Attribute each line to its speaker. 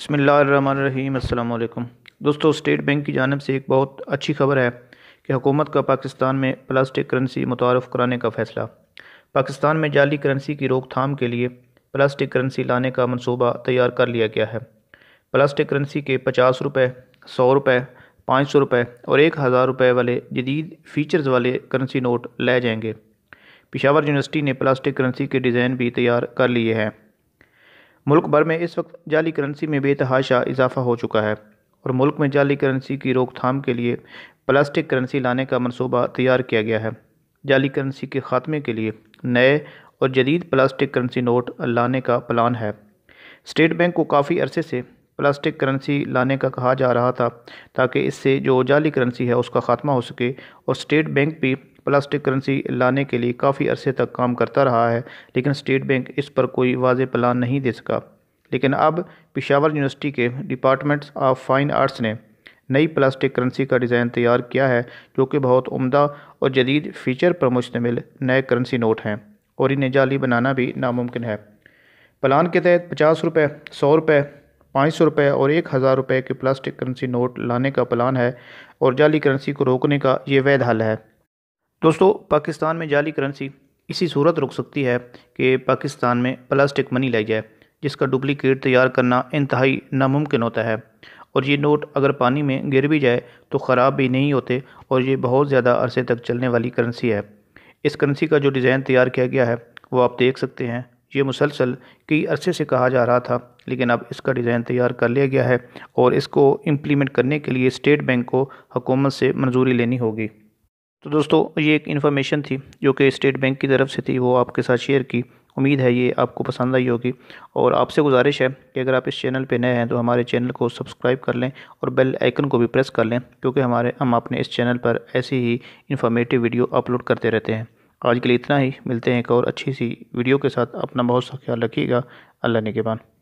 Speaker 1: बसमीम अल्लाम दोस्तों स्टेट बैंक की जानब से एक बहुत अच्छी खबर है कि हुकूमत का पाकिस्तान में प्लास्टिक करेंसी मुतारफ़ कराने का फ़ैसला पाकिस्तान में जाली करेंसी की रोकथाम के लिए प्लास्टिक करेंसी लाने का मनसूबा तैयार कर लिया गया है प्लास्टिक करेंसी के पचास रुपये सौ रुपये पाँच सौ रुपये और एक हज़ार रुपये वाले जदीद फ़ीचर्स वाले करेंसी नोट लाए जाएंगे पिशावर यूनिवर्सिटी ने प्लास्टिक करेंसी के डिज़ाइन भी तैयार कर लिए हैं मुल्क भर में इस वक्त जाली करेंसी में बेतहाशा इजाफा हो चुका है और मुल्क में जाली करेंसी की रोकथाम के लिए प्लास्टिक करेंसी लाने का मनसूबा तैयार किया गया है जाली करेंसी के ख़ात्मे के लिए नए और जदीद प्लास्टिक करेंसी नोट लाने का प्लान है स्टेट बैंक को काफ़ी अरसे से प्लास्टिक करेंसी लाने का कहा जा रहा था ताकि इससे जो जाली करेंसी है उसका ख़ात्मा हो सके और स्टेट बैंक भी प्लास्टिक करेंसी लाने के लिए काफ़ी अरसे तक काम करता रहा है लेकिन स्टेट बैंक इस पर कोई वाज प्लान नहीं दे सका लेकिन अब पिशावर यूनिवर्सिटी के डिपार्टमेंट्स ऑफ फाइन आर्ट्स ने नई प्लास्टिक करेंसी का डिज़ाइन तैयार किया है जो कि बहुत उम्दा और जदीद फीचर पर मुश्तमिल नए करेंसी नोट हैं और इन्हें जाली बनाना भी नामुमकिन है प्लान के तहत पचास रुपये सौ रुपये पाँच सौ रुपये और एक हज़ार रुपये के प्लास्टिक करेंसी नोट लाने का प्लान है और जाली करेंसी को रोकने का ये वैध हल है दोस्तों पाकिस्तान में जाली करेंसी इसी सूरत रुक सकती है कि पाकिस्तान में प्लास्टिक मनी लाई जाए जिसका डुप्लिकेट तैयार करना इंतहाई नामुमकिन होता है और ये नोट अगर पानी में गिर भी जाए तो ख़राब भी नहीं होते और ये बहुत ज़्यादा अरसे तक चलने वाली करेंसी है इस करेंसी का जो डिज़ाइन तैयार किया गया है वो आप देख सकते हैं ये मुसलसल कई अरसे से कहा जा रहा था लेकिन अब इसका डिज़ाइन तैयार कर लिया गया है और इसको इम्प्लीमेंट करने के लिए स्टेट बैंक को हुकूमत से मंजूरी लेनी होगी तो दोस्तों ये एक इन्फॉर्मेशन थी जो कि स्टेट बैंक की तरफ से थी वो आपके साथ शेयर की उम्मीद है ये आपको पसंद आई होगी और आपसे गुजारिश है कि अगर आप इस चैनल पर नए हैं तो हमारे चैनल को सब्सक्राइब कर लें और बेल आइकन को भी प्रेस कर लें क्योंकि हमारे हम अपने इस चैनल पर ऐसी ही इन्फॉर्मेटिव वीडियो अपलोड करते रहते हैं आज के लिए इतना ही मिलते हैं एक और अच्छी सी वीडियो के साथ अपना बहुत सा ख्याल रखिएगा अल्लाह ने के बाद